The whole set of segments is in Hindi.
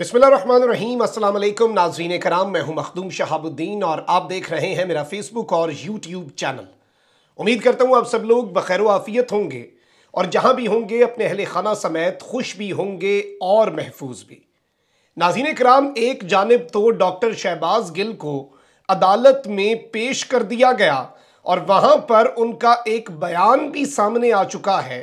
बिस्मिल्लाम असल नाजीन कराम मैं हूँ मखदूम शहाबुद्दीन और आप देख रहे हैं मेरा फेसबुक और यूट्यूब चैनल उम्मीद करता हूँ आप सब लोग बखैर आफियत होंगे और जहाँ भी होंगे अपने अहल खाना समेत खुश भी होंगे और महफूज भी नाजीन कराम एक जानब तो डॉक्टर शहबाज गिल को अदालत में पेश कर दिया गया और वहाँ पर उनका एक बयान भी सामने आ चुका है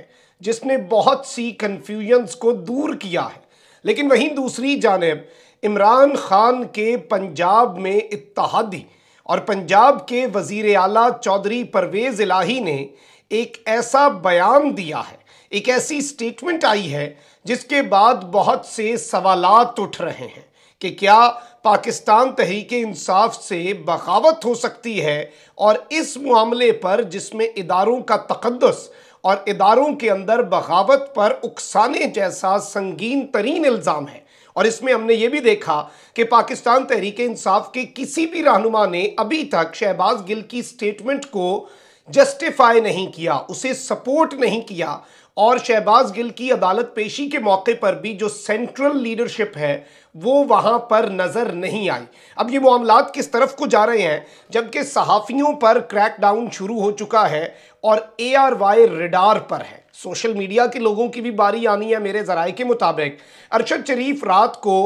जिसने बहुत सी कन्फ्यूजन्स को दूर किया है लेकिन वहीं दूसरी जानब इमरान ख़ान के पंजाब में इतहादी और पंजाब के वजीर अला चौधरी परवेज़ इलाही ने एक ऐसा बयान दिया है एक ऐसी स्टेटमेंट आई है जिसके बाद बहुत से सवालत उठ रहे हैं कि क्या पाकिस्तान तहरीक इंसाफ से बगावत हो सकती है और इस मामले पर जिसमें इदारों का तकदस और इदारों के अंदर बगावत पर उकसाने जैसा संगीन तरीन इल्ज़ाम है और इसमें हमने ये भी देखा कि पाकिस्तान तहरीक इंसाफ के किसी भी रहनुमा ने अभी तक शहबाज गिल की स्टेटमेंट को जस्टिफाई नहीं किया उसे सपोर्ट नहीं किया और शहबाज गिल की अदालत पेशी के मौके पर भी जो सेंट्रल लीडरशिप है वो वहाँ पर नज़र नहीं आई अब ये मामला किस तरफ को जा रहे हैं जबकि सहाफ़ियों पर क्रैकडाउन शुरू हो चुका है और ए आर वाई रेडार पर है सोशल मीडिया के लोगों की भी बारी आनी है मेरे ज़राए के मुताबिक अरशद शरीफ रात को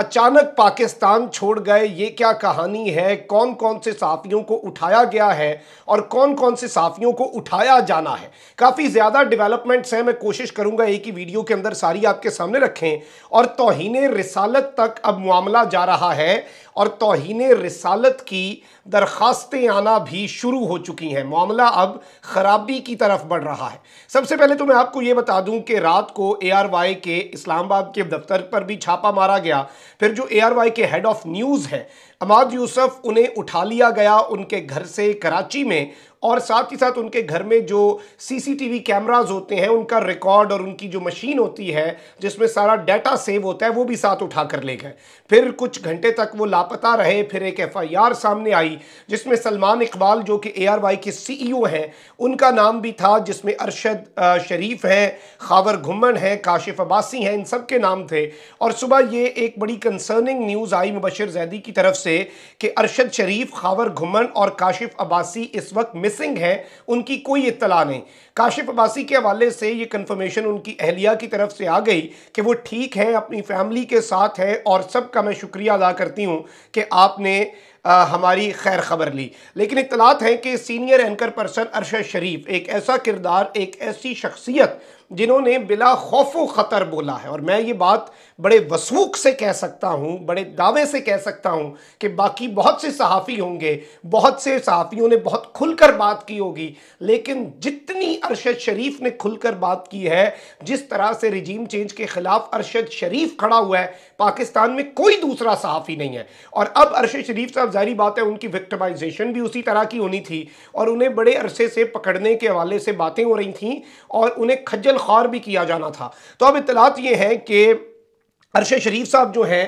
अचानक पाकिस्तान छोड़ गए ये क्या कहानी है कौन कौन से साफियों को उठाया गया है और कौन कौन से साफियों को उठाया जाना है काफ़ी ज़्यादा डेवलपमेंट्स हैं मैं कोशिश करूंगा एक ही वीडियो के अंदर सारी आपके सामने रखें और तोहन रिसालत तक अब मामला जा रहा है और तोहन रिसालत की दरखास्तें आना भी शुरू हो चुकी हैं मामला अब ख़राबी की तरफ बढ़ रहा है सबसे पहले तो मैं आपको ये बता दूं कि रात को ए के इस्लामाबाद के दफ्तर पर भी छापा मारा गया फिर जो ए के हेड ऑफ न्यूज़ हैं अमाद यूसुफ उन्हें उठा लिया गया उनके घर से कराची में और साथ ही साथ उनके घर में जो सीसीटीवी कैमराज होते हैं उनका रिकॉर्ड और उनकी जो मशीन होती है जिसमें सारा डाटा सेव होता है वो भी साथ उठा कर ले गए फिर कुछ घंटे तक वो लापता रहे फिर एक एफआईआर सामने आई जिसमें सलमान इकबाल जो कि एआरवाई के सीईओ e हैं उनका नाम भी था जिसमें अरशद शरीफ हैं खावर घुमन है काशिफ अब्बासी हैं इन सब के नाम थे और सुबह ये एक बड़ी कंसर्निंग न्यूज़ आई मुबशर जैदी की तरफ से कि अरशद शरीफ खावर घुमन और काशिफ अब्बासी इस वक्त मिसिंग हैं उनकी कोई इतला नहीं काशिफ अब्बासी के हवाले से ये कन्फर्मेशन उनकी अहलिया की तरफ से आ गई कि वो ठीक है अपनी फैमिली के साथ है और सबका मैं शुक्रिया अदा करती हूँ कि आपने आ, हमारी खैर खबर ली लेकिन इतलात हैं कि senior anchor person Arshad Sharif एक ऐसा किरदार एक ऐसी शख्सियत जिन्होंने बिला खौफ व ख़तर बोला है और मैं ये बात बड़े वसूख से कह सकता हूँ बड़े दावे से कह सकता हूँ कि बाकी बहुत से सहाफ़ी होंगे बहुत से सहाफ़ियों ने बहुत खुलकर बात की होगी लेकिन जितनी अरशद शरीफ ने खुलकर बात की है जिस तरह से रिजीम चेंज के ख़िलाफ़ अरशद शरीफ खड़ा हुआ है पाकिस्तान में कोई दूसरा सहाफ़ी नहीं है और अब अरशद शरीफ साहब जारी बात है उनकी विक्टमाइजेशन भी उसी तरह की होनी थी और उन्हें बड़े अरसे से पकड़ने के हवाले से बातें हो रही थी और उन्हें खज्जल खार भी किया जाना था तो अब इतलात ये है कि अरशद शरीफ साहब जो हैं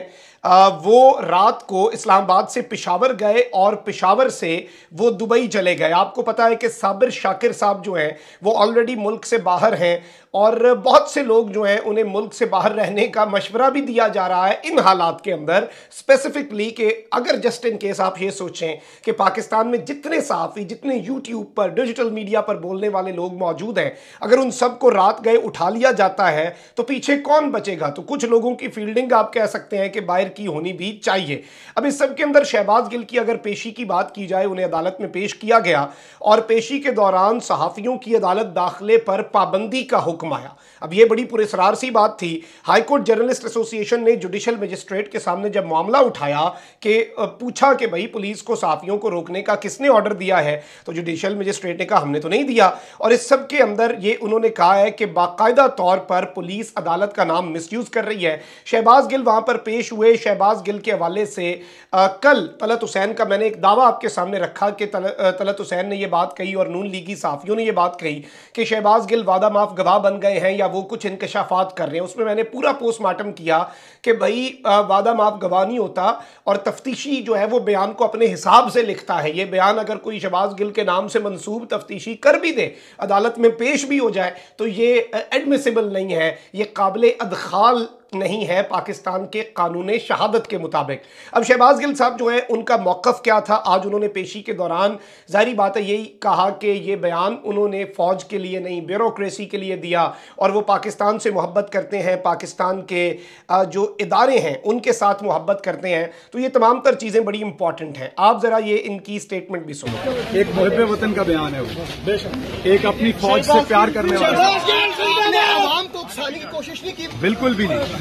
वो रात को इस्लामाबाद से पिशावर गए और पिशावर से वो दुबई चले गए आपको पता है कि साबिर शाकिर साहब जो हैं वो ऑलरेडी मुल्क से बाहर हैं और बहुत से लोग जो हैं उन्हें मुल्क से बाहर रहने का मशवरा भी दिया जा रहा है इन हालात के अंदर स्पेसिफिकली कि अगर जस्ट इन केस आप ये सोचें कि पाकिस्तान में जितने साफ़ी जितने यूट्यूब पर डिजिटल मीडिया पर बोलने वाले लोग मौजूद हैं अगर उन सबको रात गए उठा लिया जाता है तो पीछे कौन बचेगा तो कुछ लोगों की फील्डिंग आप कह सकते हैं कि बाहर की होनी भी चाहिए अब इस सब के अंदर शहबाज गिल की अगर पेशी की बात की जाए उन्हें अदालत में पेश किया गया और पेशी के दौरान सहाफ़ियों की अदालत दाखिले पर पाबंदी का हुक्म हुक्म आया अब ये बड़ी पुरेसरार सी बात थी हाईकोर्ट जर्नलिस्ट एसोसिएशन ने जुडिशल मजिस्ट्रेट के सामने जब मामला उठाया कि पूछा कि भाई पुलिस को साफियों को रोकने का किसने ऑर्डर दिया है तो जुडिशल मजिस्ट्रेट ने कहा हमने तो नहीं दिया और इस सब के अंदर ये उन्होंने कहा है कि बाकायदा तौर पर पुलिस अदालत का नाम मिसयूज़ कर रही है शहबाज गिल वहाँ पर पेश हुए शहबाज गिल के हवाले से आ, कल तलत हुसैन का मैंने एक दावा आपके सामने रखा कि तल, तलत हुसैन ने यह बात कही और नून लीगी साफियों ने यह बात कही कि शहबाज गिल वादा माफ गवाह बन गए हैं या वो कुछ इंकशाफात कर रहे हैं उसमें मैंने पूरा पोस्टमार्टम किया कि भाई वादा माफ गवाह नहीं होता और तफ्तीशी जो है वो बयान को अपने हिसाब से लिखता है ये बयान अगर कोई शबाज गिल के नाम से मनसूब तफ्तीशी कर भी दे अदालत में पेश भी हो जाए तो ये एडमिसिबल नहीं है ये काबिल अदखाल नहीं है पाकिस्तान के कानून शहादत के मुताबिक अब शहबाज गिल साहब जो है उनका मौक़ क्या था आज उन्होंने पेशी के दौरान जारी बात है यही कहा कि ये बयान उन्होंने फ़ौज के लिए नहीं ब्यूरोसी के लिए दिया और वो पाकिस्तान से मोहब्बत करते हैं पाकिस्तान के जो इदारे हैं उनके साथ मोहब्बत करते हैं तो ये तमाम तर चीज़ें बड़ी इंपॉर्टेंट हैं आप ज़रा ये इनकी स्टेटमेंट भी सुनो एक मुहब वतन का बयान है एक अपनी फ़ौज से प्यार करने वाला की कोशिश नहीं की बिल्कुल भी नहीं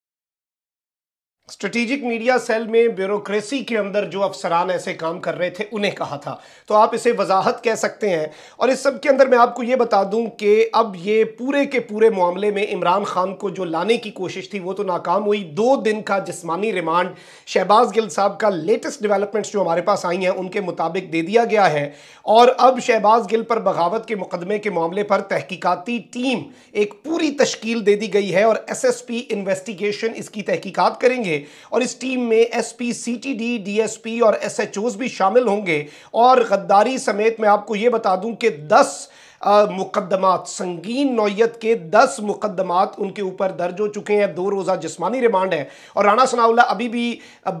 स्ट्रेटेजिक मीडिया सेल में ब्यूरोक्रेसी के अंदर जो अफसरान ऐसे काम कर रहे थे उन्हें कहा था तो आप इसे वजाहत कह सकते हैं और इस सब के अंदर मैं आपको ये बता दूं कि अब ये पूरे के पूरे मामले में इमरान खान को जो लाने की कोशिश थी वो तो नाकाम हुई दो दिन का जिस्मानी रिमांड शहबाज गिल साहब का लेटेस्ट डेवलपमेंट्स जो हमारे पास आई हैं उनके मुताबिक दे दिया गया है और अब शहबाज गिल पर बगावत के मुकदमे के मामले पर तहकीकती टीम एक पूरी तश्कील दे दी गई है और एस एस पी इन्वेस्टिगेशन इसकी तहकीकत करेंगे और इस टीम में एसपी एस डीएसपी और एस ओज भी शामिल होंगे और गद्दारी समेत मैं आपको ये बता दूं कि दस मुकदमात संगीन नौीयत के दस मुकदमात उनके ऊपर दर्ज हो चुके हैं दो रोज़ा जिसमानी रिमांड है और राना सनाउल्ला अभी भी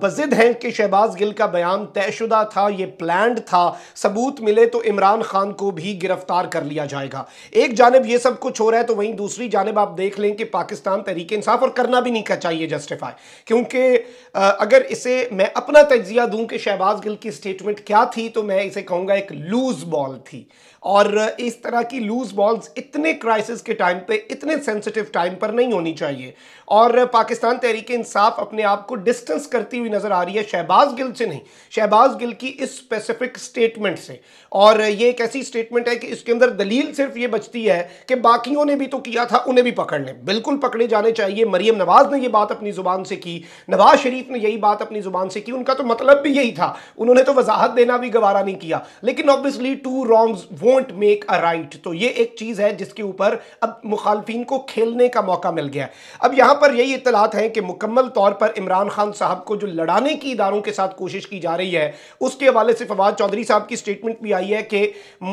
बजिद हैं कि शहबाज गिल का बयान तयशुदा था ये प्लैंड था सबूत मिले तो इमरान खान को भी गिरफ्तार कर लिया जाएगा एक जानब यह सब कुछ हो रहा है तो वहीं दूसरी जानब आप देख लें कि पाकिस्तान तरीके इंसाफ और करना भी नहीं चाहिए जस्टिफाई क्योंकि अगर इसे मैं अपना तजिया दूँ कि शहबाज गिल की स्टेटमेंट क्या थी तो मैं इसे कहूँगा एक लूज बॉल थी और इस तरह की लूज बॉल्स इतने क्राइसिस के टाइम पे इतने सेंसिटिव टाइम पर नहीं होनी चाहिए और पाकिस्तान तहरीक इंसाफ अपने आप को डिस्टेंस करती हुई नज़र आ रही है शहबाज गिल से नहीं शहबाज गिल की इस स्पेसिफिक स्टेटमेंट से और ये एक ऐसी स्टेटमेंट है कि इसके अंदर दलील सिर्फ ये बचती है कि बाकियों ने भी तो किया था उन्हें भी पकड़ लें बिल्कुल पकड़े जाने चाहिए मरियम नवाज ने ये बात अपनी ज़ुबान से की नवाज शरीफ ने यही बात अपनी ज़ुबान से की उनका तो मतलब भी यही था उन्होंने तो वजाहत देना भी गवारा नहीं किया लेकिन ऑब्वियसली टू रॉन्ग्स वो वोंट मेक अ राइट तो ये एक चीज़ है जिसके ऊपर अब मुखालफिन को खेलने का मौका मिल गया अब यहां पर यही इतलात है कि मुकम्मल तौर पर इमरान खान साहब को जो लड़ाने की इदारों के साथ कोशिश की जा रही है उसके हवाले से फवाद चौधरी साहब की स्टेटमेंट भी आई है कि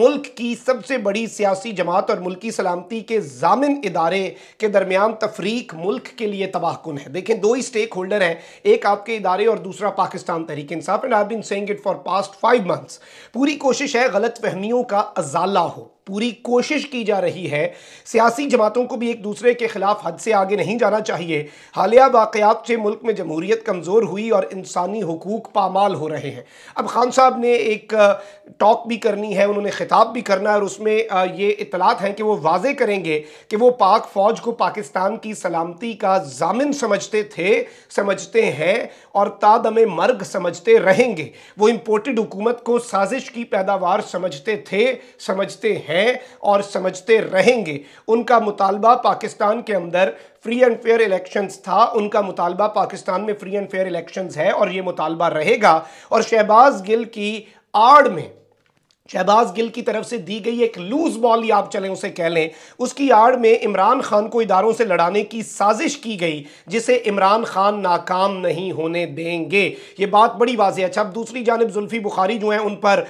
मुल्क की सबसे बड़ी सियासी जमात और मुल्की सलामती के जामिन इदारे के दरमियान तफरीक मुल्क के लिए तबाहकुन है देखें दो ही स्टेक होल्डर हैं एक आपके इदारे और दूसरा Pakistan Tehreek Insaf and I been saying it for past five months पूरी कोशिश है गलत फहमियों का ज़ाला हो पूरी कोशिश की जा रही है सियासी जमातों को भी एक दूसरे के खिलाफ हद से आगे नहीं जाना चाहिए हालिया वाकयात से मुल्क में जमहूरियत कमज़ोर हुई और इंसानी हकूक पामाल हो रहे हैं अब खान साहब ने एक टॉक भी करनी है उन्होंने खिताब भी करना है और उसमें ये इतलात हैं कि वो वाजे करेंगे कि वो पाक फ़ौज को पाकिस्तान की सलामती का जामिन समझते थे समझते हैं और तादम मर्ग समझते रहेंगे वो इम्पोर्टेड हुकूमत को साजिश की पैदावार समझते थे समझते हैं है और समझते रहेंगे उनका मुतालबा पाकिस्तान के अंदर फ्री एंड फेयर इलेक्शंस था उनका मुतालबा पाकिस्तान में फ्री एंड फेयर इलेक्शंस है और ये मुतालबा रहेगा और शहबाज गिल की आड़ में शहबाज गिल की तरफ से दी गई एक लूज बॉल या आप चलें उसे कह लें उसकी आड़ में इमरान खान को इदारों से लड़ाने की साजिश की गई जिसे इमरान खान नाकाम नहीं होने देंगे ये बात बड़ी वाजह अच्छा अब दूसरी जानब जुल्फी बुखारी जो हैं उन पर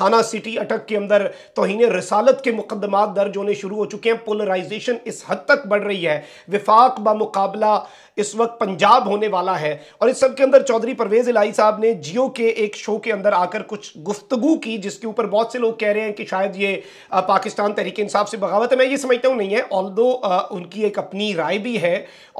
थाना सिटी अटक के अंदर तोहन रसालत के मुकदमा दर्ज होने शुरू हो चुके हैं पोलराइजेशन इस हद तक बढ़ रही है विफाक मुकाबला इस वक्त पंजाब होने वाला है और इस सब के अंदर चौधरी परवेज इलाई साहब ने जियो के एक शो के अंदर आकर कुछ गुफ्तगु की जिसके ऊपर बहुत से लोग कह रहे हैं कि शायद ये पाकिस्तान तहरीक इंसाफ से बगावत है मैं ये समझता हूँ नहीं है ऑल दो उनकी एक अपनी राय भी है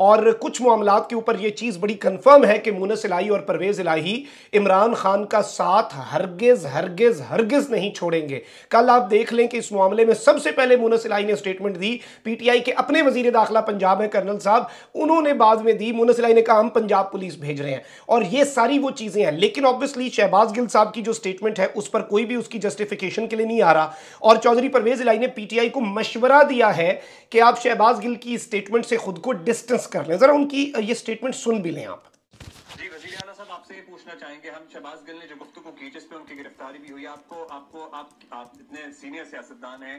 और कुछ मामला के ऊपर ये चीज़ बड़ी कन्फर्म है कि मूनस इलाही और परवेज़ इलाही इमरान खान का साथ हरगिज़ हरगिज़ हरगिज़ नहीं छोड़ेंगे कल आप देख लें कि इस मामले में सबसे पहले मूनस इलाही ने स्टेटमेंट दी पीटीआई के अपने वजीर दाखिला पंजाब है कर्नल साहब उन्होंने बाद में दी मूनस इलाही ने कहा हम पंजाब पुलिस भेज रहे हैं और ये सारी वो चीज़ें हैं लेकिन ऑब्वियसली शहबाज गिल साहब की जो स्टेटमेंट है उस पर कोई भी उसकी जस्टिस जस्टिफिकेशन के लिए नहीं आ रहा और चौधरी परवेज इलाई ने पीटीआई को मशवरा दिया है कि आप शहबाज गिल की स्टेटमेंट से खुद को डिस्टेंस कर लें जरा उनकी ये स्टेटमेंट सुन भी लें आप आपसे पूछना चाहेंगे हम शहबाज गिल ने जो गुफ्तु की जिस पे उनकी गिरफ्तारी भी हुई आपको आपको आप आप इतने सीनियर सियासतदान हैं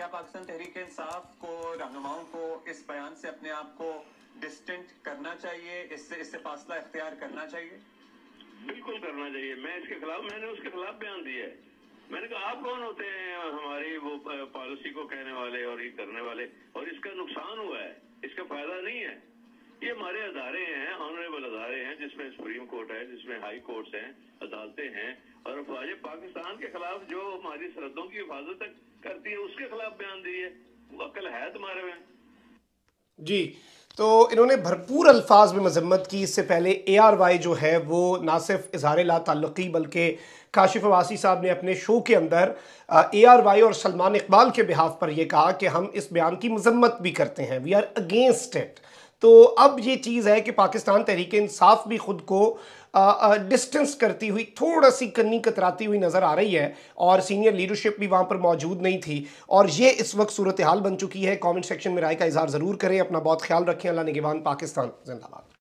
क्या पाकिस्तान तहरीक इंसाफ को रहनुमाओं को इस बयान से अपने आप को डिस्टेंट करना चाहिए इससे इससे फासला इख्तियार करना चाहिए बिल्कुल करना चाहिए मैं इसके खिलाफ मैंने उसके खिलाफ बयान दिया है मैंने कहा आप कौन होते हैं हमारी वो पॉलिसी को कहने वाले और ये करने वाले और इसका नुकसान हुआ है इसका फायदा नहीं है ये हमारे अदारे हैं ऑनरेबल अदारे हैं जिसमें सुप्रीम कोर्ट है जिसमें हाई कोर्ट हैं अदालतें हैं और अफवाज पाकिस्तान के खिलाफ जो हमारी सरहदों की हिफाजत करती है उसके खिलाफ बयान दिए अकल है तुम्हारे में जी तो इन्होंने भरपूर अल्फाज में मजम्मत की इससे पहले ए आर वाई जो है वो ना सिर्फ इजहार ला तल्लुकी बल्कि काशिफ अवासी साहब ने अपने शो के अंदर ए आर वाई और सलमान इकबाल के बिहाफ पर यह कहा कि हम इस बयान की मजम्मत भी करते हैं वी आर अगेंस्ट इट तो अब ये चीज़ है कि पाकिस्तान तहरीक इंसाफ भी ख़ुद को डिस्टेंस करती हुई थोड़ा सी कन्नी कतराती हुई नज़र आ रही है और सीनियर लीडरशिप भी वहाँ पर मौजूद नहीं थी और ये इस वक्त सूरत हाल बन चुकी है कमेंट सेक्शन में राय का इजहार ज़रूर करें अपना बहुत ख्याल रखें अल्लाह निगवान पाकिस्तान जिंदाबाद